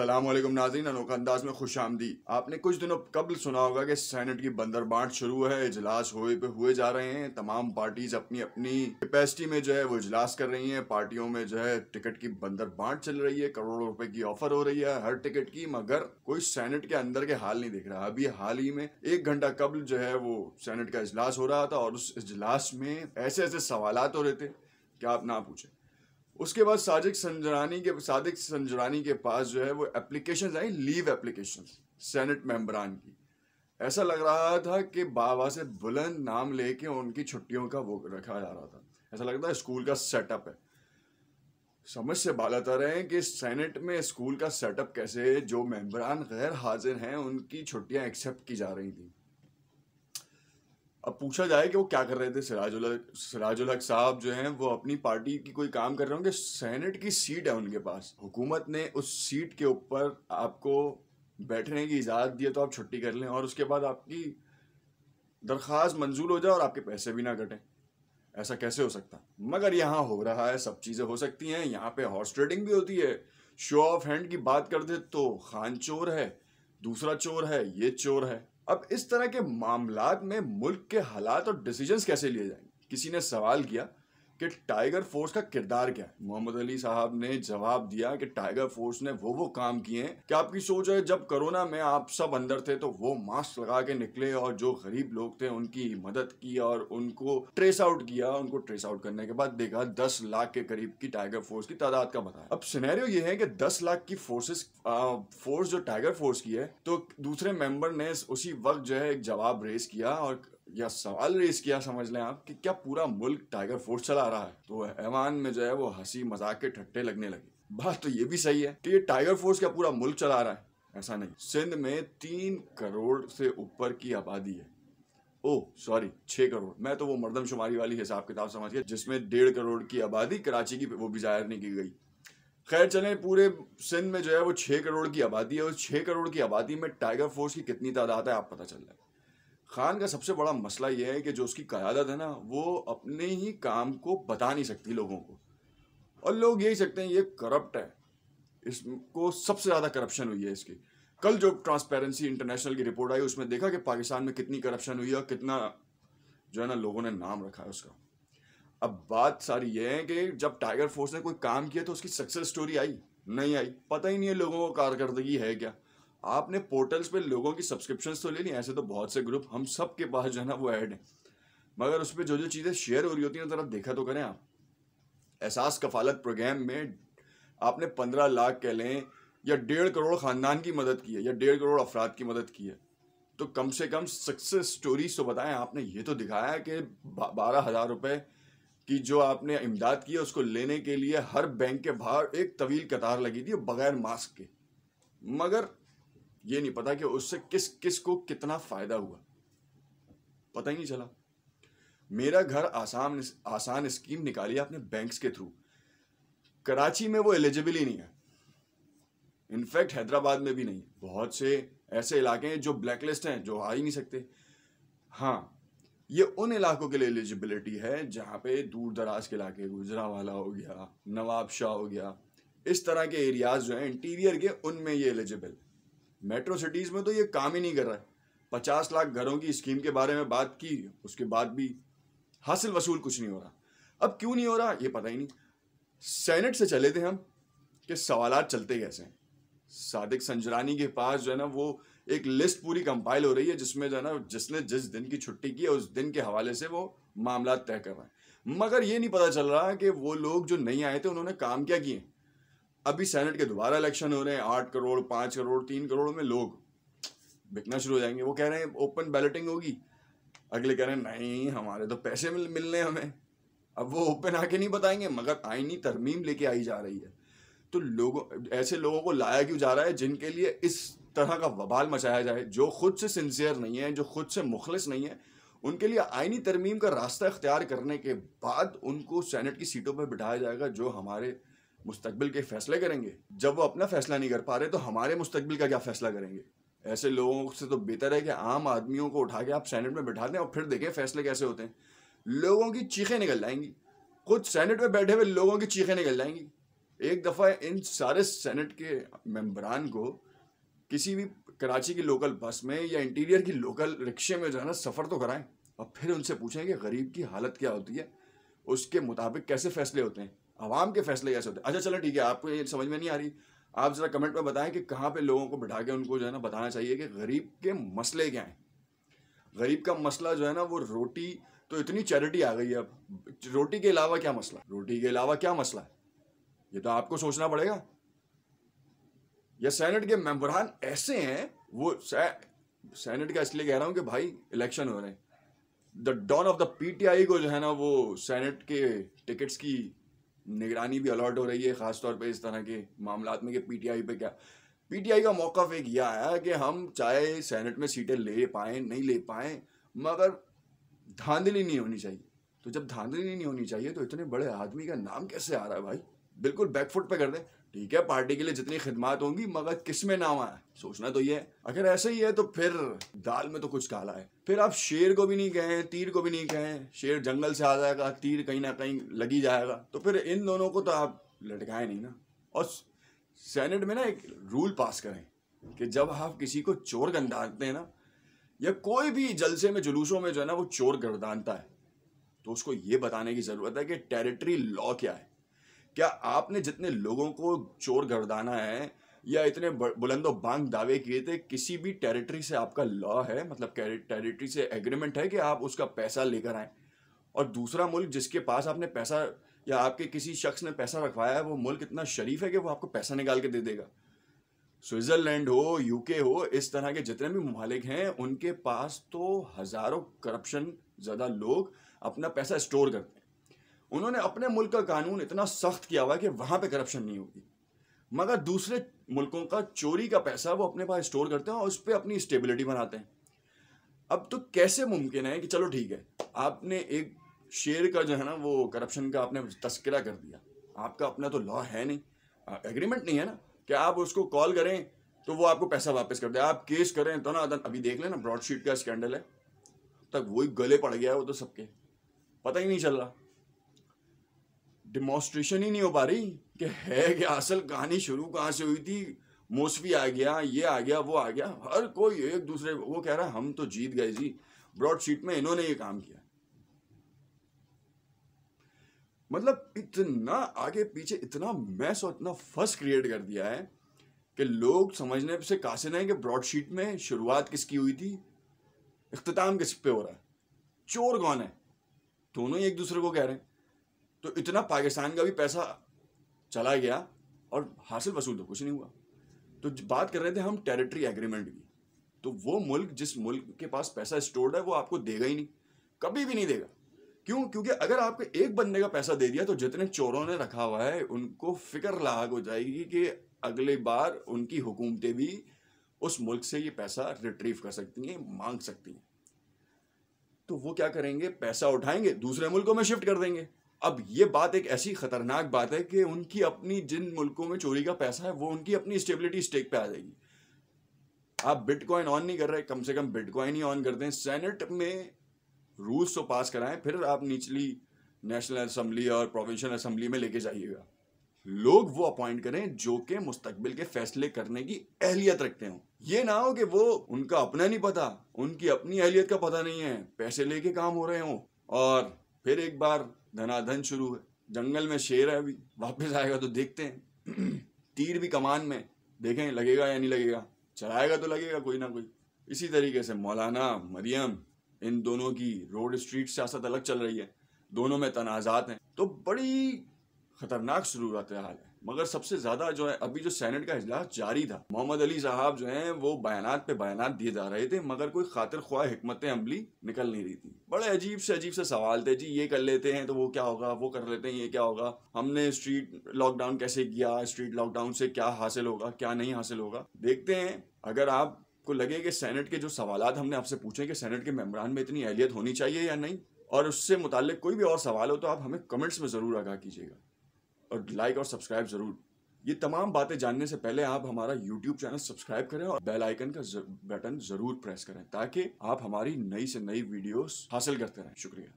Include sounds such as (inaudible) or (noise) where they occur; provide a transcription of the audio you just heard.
वालेकुम नाजीन अनोखा अंदाज में खुश आमदी आपने कुछ दिनों कबल सुना होगा कि सेनेट की बंदर बांट शुरू है इजलास हुए पे हुए जा रहे हैं तमाम पार्टीज अपनी अपनी कैपेसिटी में जो है वो इजलास कर रही हैं पार्टियों में जो है टिकट की बंदर बांट चल रही है करोड़ों रुपए की ऑफर हो रही है हर टिकट की मगर कोई सैनेट के अंदर के हाल नहीं दिख रहा अभी हाल ही में एक घंटा कबल जो है वो सैनेट का इजलास हो रहा था और उस इजलास में ऐसे ऐसे सवाल हो रहे थे क्या आप ना पूछें उसके बाद साजिक संजरानी के सादिक संजरानी के पास जो है वो एप्लीकेशन आई लीव एप्लीकेशन सेनेट मेम्बरान की ऐसा लग रहा था कि बाबा से बुलंद नाम लेके उनकी छुट्टियों का वो रखा जा रहा था ऐसा लगता है स्कूल का सेटअप है समझ से बालातर रहे कि सेनेट में स्कूल का सेटअप कैसे जो मेम्बरान गैर हाजिर हैं उनकी छुट्टियां एक्सेप्ट की जा रही थी अब पूछा जाए कि वो क्या कर रहे थे सिराज सिराजुल हक साहब जो हैं वो अपनी पार्टी की कोई काम कर रहे होंगे सेनेट की सीट है उनके पास हुकूमत ने उस सीट के ऊपर आपको बैठने की इजाज़त दी है तो आप छुट्टी कर लें और उसके बाद आपकी दरख्वास्त मंजूर हो जाए और आपके पैसे भी ना कटें ऐसा कैसे हो सकता मगर यहाँ हो रहा है सब चीज़ें हो सकती हैं यहाँ पे हॉर्स ट्रेडिंग भी होती है शो ऑफ हैंड की बात कर दे तो खान चोर है दूसरा चोर है ये चोर है अब इस तरह के मामला में मुल्क के हालात और डिसीजंस कैसे लिए जाएंगे किसी ने सवाल किया कि टाइगर फोर्स का किरदार क्या है मोहम्मद अली साहब ने जवाब दिया कि टाइगर फोर्स ने वो वो काम किए कि आपकी सोच है जब कोरोना में आप सब अंदर थे तो वो मास्क लगा के निकले और जो गरीब लोग थे उनकी मदद की और उनको ट्रेस आउट किया उनको ट्रेस आउट करने के बाद देखा दस लाख के करीब की टाइगर फोर्स की तादाद का बताया अब सिनेरियो ये है कि दस लाख की फोर्सेस फोर्स जो टाइगर फोर्स की है तो दूसरे मेंबर ने उसी वक्त जो है एक जवाब रेस किया और यह सवाल रेस किया समझ लें आप कि क्या पूरा मुल्क टाइगर फोर्स चला रहा है तो ऐवान में जो है वो हंसी मजाक के ठट्टे लगने लगे बात तो ये भी सही है कि ये टाइगर फोर्स क्या पूरा मुल्क चला रहा है ऐसा नहीं सिंध में तीन करोड़ से ऊपर की आबादी है ओ सॉरी छः करोड़ मैं तो वो मरदमशुमारी वाली हिसाब किताब समझ गया जिसमें डेढ़ करोड़ की आबादी कराची की वो भी जाहिर नहीं की गई खैर चले पूरे सिंध में जो है वो छः करोड़ की आबादी है उस छः करोड़ की आबादी में टाइगर फोर्स की कितनी तादाद है आप पता चल रहा है खान का सबसे बड़ा मसला यह है कि जो उसकी क्यादत है ना वो अपने ही काम को बता नहीं सकती लोगों को और लोग यही सकते हैं ये करप्ट है इसको सबसे ज़्यादा करप्शन हुई है इसकी कल जो ट्रांसपेरेंसी इंटरनेशनल की रिपोर्ट आई उसमें देखा कि पाकिस्तान में कितनी करप्शन हुई है और कितना जो है ना लोगों ने नाम रखा है उसका अब बात सारी यह है कि जब टाइगर फोर्स ने कोई काम किया तो उसकी सक्सेस स्टोरी आई नहीं आई पता ही नहीं है लोगों को कारकर्दगी है क्या आपने पोर्टल्स पे लोगों की सब्सक्रिप्शन तो ले ली ऐसे तो बहुत से ग्रुप हम सब के पास जो है ना वो ऐड है मगर उस पर जो जो चीज़ें शेयर हो रही होती हैं जरा देखा तो करें आप एहसास कफालत प्रोग्राम में आपने पंद्रह लाख कह लें या डेढ़ करोड़ ख़ानदान की मदद की है या डेढ़ करोड़ अफराद की मदद की है तो कम से कम सक्सेस स्टोरीज तो बताएं आपने ये तो दिखाया कि बारह हज़ार रुपये की जो आपने इमदाद की है उसको लेने के लिए हर बैंक के बाहर एक तवील कतार लगी थी बगैर मास्क के मगर ये नहीं पता कि उससे किस किस को कितना फायदा हुआ पता ही नहीं चला मेरा घर आसान आसान स्कीम निकाली आपने बैंक्स के थ्रू कराची में वो एलिजिबल ही नहीं है इनफैक्ट हैदराबाद में भी नहीं बहुत से ऐसे इलाके हैं जो ब्लैकलिस्ट हैं जो आ ही नहीं सकते हाँ ये उन इलाकों के लिए एलिजिबिलिटी है जहाँ पे दूर दराज के इलाके गुजरा वाला हो गया नवाबशाह हो गया इस तरह के एरियाज जो हैं इंटीरियर के उनमें ये एलिजिबल मेट्रो सिटीज़ में तो ये काम ही नहीं कर रहा है पचास लाख घरों की स्कीम के बारे में बात की उसके बाद भी हासिल वसूल कुछ नहीं हो रहा अब क्यों नहीं हो रहा ये पता ही नहीं सेनेट से चले थे हम कि सवाल चलते कैसे हैं सादिक संजरानी के पास जो है ना वो एक लिस्ट पूरी कंपाइल हो रही है जिसमें जो है ना जिसने जिस दिन की छुट्टी की है उस दिन के हवाले से वो मामला तय कर रहे हैं मगर ये नहीं पता चल रहा कि वो लोग जो नहीं आए थे उन्होंने काम क्या किए अभी सेनेट के दोबारा इलेक्शन हो रहे हैं आठ करोड़ पाँच करोड़ तीन करोड़ में लोग बिकना शुरू हो जाएंगे वो कह रहे हैं ओपन बैलेटिंग होगी अगले कह रहे हैं नहीं हमारे तो पैसे मिल मिलने हमें अब वो ओपन आके नहीं बताएंगे मगर आईनी तरमीम लेके आई जा रही है तो लोगों ऐसे लोगों को लाया क्यों जा रहा है जिनके लिए इस तरह का वबाल मचाया जाए जो खुद से सिंसियर नहीं है जो खुद से मुखलस नहीं है उनके लिए आईनी तरमीम का रास्ता इख्तियार करने के बाद उनको सेनेट की सीटों पर बिठाया जाएगा जो हमारे मुस्तकबिल के फैसले करेंगे जब वो अपना फैसला नहीं कर पा रहे तो हमारे मुस्तकबिल का क्या फैसला करेंगे ऐसे लोगों से तो बेहतर है कि आम आदमियों को उठा के आप सेनेट में बैठा दें और फिर देखें फैसले कैसे होते हैं लोगों की चीखें निकल जाएंगी खुद सेनेट में बैठे हुए लोगों की चीखें निकल जाएंगी एक दफ़ा इन सारे सेनेट के मेम्बरान को किसी भी कराची की लोकल बस में या इंटीरियर की लोकल रिक्शे में जो सफ़र तो कराएं और फिर उनसे पूछें कि गरीब की हालत क्या होती है उसके मुताबिक कैसे फैसले होते हैं आवाम के फैसले कैसे होते अच्छा चलो ठीक है आपको ये समझ में नहीं आ रही आप ज़रा कमेंट में बताएं कि कहाँ पे लोगों को बिठा के उनको जो है ना बताना चाहिए कि गरीब के मसले क्या हैं गरीब का मसला जो है ना वो रोटी तो इतनी चैरिटी आ गई है अब रोटी के अलावा क्या मसला रोटी के अलावा क्या मसला है ये तो आपको सोचना पड़ेगा या सैनेट के मेम्बरान ऐसे हैं वो सैनेट का इसलिए कह रहा हूँ कि भाई इलेक्शन हो रहे हैं the dawn of the PTI को जो है ना वो सैनेट के टिकट्स की निगरानी भी अलर्ट हो रही है ख़ासतौर पर इस तरह के मामला में कि आई पे क्या पीटीआई का मौका एक यह आया कि हम चाहे सेनेट में सीटें ले पाएँ नहीं ले पाएँ मगर धांधली नहीं होनी चाहिए तो जब धांधली नहीं होनी चाहिए तो इतने बड़े आदमी का नाम कैसे आ रहा है भाई बिल्कुल बैकफुट पे कर दें ठीक है पार्टी के लिए जितनी खिदमत होंगी मगर किस में नाम है सोचना तो ये है अगर ऐसा ही है तो फिर दाल में तो कुछ काला है फिर आप शेर को भी नहीं कहें तीर को भी नहीं कहें शेर जंगल से आ जाएगा तीर कहीं ना कहीं लगी जाएगा तो फिर इन दोनों को तो आप लटकाए नहीं ना और सेनेट में ना एक रूल पास करें कि जब आप किसी को चोर गंदाते हैं ना या कोई भी जलसे में जुलूसों में जो है ना वो चोर गर्दानता है तो उसको ये बताने की ज़रूरत है कि टेरिटरी लॉ क्या है क्या आपने जितने लोगों को चोर गर्दाना है या इतने बुलंदो बांग दावे किए थे किसी भी टेरिटरी से आपका लॉ है मतलब टेरिटरी से एग्रीमेंट है कि आप उसका पैसा लेकर आए और दूसरा मुल्क जिसके पास आपने पैसा या आपके किसी शख्स ने पैसा रखवाया है वो मुल्क इतना शरीफ है कि वो आपको पैसा निकाल के दे देगा स्विट्ज़रलैंड हो यूके हो इस तरह के जितने भी ममालिक हैं उनके पास तो हज़ारों करप्शन ज़्यादा लोग अपना पैसा स्टोर करते उन्होंने अपने मुल्क का कानून इतना सख्त किया हुआ है कि वहाँ पे करप्शन नहीं होगी मगर दूसरे मुल्कों का चोरी का पैसा वो अपने पास स्टोर करते हैं और उस पर अपनी स्टेबिलिटी बनाते हैं अब तो कैसे मुमकिन है कि चलो ठीक है आपने एक शेयर का जो है ना वो करप्शन का आपने तस्करा कर दिया आपका अपना तो लॉ है नहीं एग्रीमेंट नहीं है ना कि आप उसको कॉल करें तो वो आपको पैसा वापस कर दे आप केस करें तो ना अभी देख लेना ब्रॉडशीट का स्कैंडल है तक वही गले पड़ गया है वो तो सबके पता ही नहीं चल रहा डिमॉन्स्ट्रेशन ही नहीं हो पा रही कि है क्या असल कहानी शुरू कहाँ से हुई थी मोसवी आ गया ये आ गया वो आ गया हर कोई एक दूसरे वो कह रहा हम तो जीत गए जी ब्रॉडशीट में इन्होंने ये काम किया मतलब इतना आगे पीछे इतना मैस और इतना फस क्रिएट कर दिया है कि लोग समझने से कासे नहीं कि ब्रॉडशीट में शुरुआत किसकी हुई थी अख्ताम किस पे हो रहा है चोर कौन है दोनों ही एक दूसरे को कह रहे हैं तो इतना पाकिस्तान का भी पैसा चला गया और हासिल वसूल तो कुछ नहीं हुआ तो बात कर रहे थे हम टेरिटरी एग्रीमेंट की तो वो मुल्क जिस मुल्क के पास पैसा स्टोर्ड है वो आपको देगा ही नहीं कभी भी नहीं देगा क्यों क्योंकि अगर आपको एक बंदे का पैसा दे दिया तो जितने चोरों ने रखा हुआ है उनको फिक्र लाग हो जाएगी कि अगली बार उनकी हुकूमतें भी उस मुल्क से ये पैसा रिट्रीव कर सकती हैं मांग सकती हैं तो वो क्या करेंगे पैसा उठाएंगे दूसरे मुल्कों में शिफ्ट कर देंगे अब ये बात एक ऐसी खतरनाक बात है कि उनकी अपनी जिन मुल्कों में चोरी का पैसा है वो उनकी अपनी स्टेबिलिटी स्टेक पे आ जाएगी आप बिटकॉइन ऑन नहीं कर रहे कम से कम बिटकॉइन ही ऑन कर दें सेनेट में रूल्स तो पास कराएं फिर आप निचली नेशनल असम्बली और प्रोविंशियल असम्बली में लेके जाइएगा लोग वो अपॉइंट करें जो कि मुस्तकबिल के फैसले करने की अहलियत रखते हो ये ना हो कि वो उनका अपना नहीं पता उनकी अपनी अहलियत का पता नहीं है पैसे लेके काम हो रहे हो और फिर एक बार धनाधन शुरू है जंगल में शेर है अभी वापस आएगा तो देखते हैं (clears throat) तीर भी कमान में देखें लगेगा या नहीं लगेगा चलाएगा तो लगेगा कोई ना कोई इसी तरीके से मौलाना मरियम इन दोनों की रोड स्ट्रीट सियासत अलग चल रही है दोनों में तनाजात हैं तो बड़ी खतरनाक शुरू हाल है मगर सबसे ज्यादा जो है अभी जो सैनेट का इजलास जारी था मोहम्मद अली साहब जो है वो बयानात पे बयानात दिए जा रहे थे मगर कोई खातिर ख्वाह हमत अमली निकल नहीं रही थी बड़े अजीब से अजीब से सवाल थे जी ये कर लेते हैं तो वो क्या होगा वो कर लेते हैं ये क्या होगा हमने स्ट्रीट लॉकडाउन कैसे किया स्ट्रीट लॉकडाउन से क्या हासिल होगा क्या नहीं हासिल होगा देखते हैं अगर आप को लगे कि सेनेट के जो सवाल हमने आपसे पूछे कि सेनेट के मेम्बरान में इतनी अहलियत होनी चाहिए या नहीं और उससे मुतल कोई भी और सवाल हो तो आप हमें कमेंट्स में ज़रूर आगाह कीजिएगा और लाइक और सब्सक्राइब ज़रूर ये तमाम बातें जानने से पहले आप हमारा YouTube चैनल सब्सक्राइब करें और बेल आइकन का बटन जरूर प्रेस करें ताकि आप हमारी नई से नई वीडियोस हासिल करते रहें शुक्रिया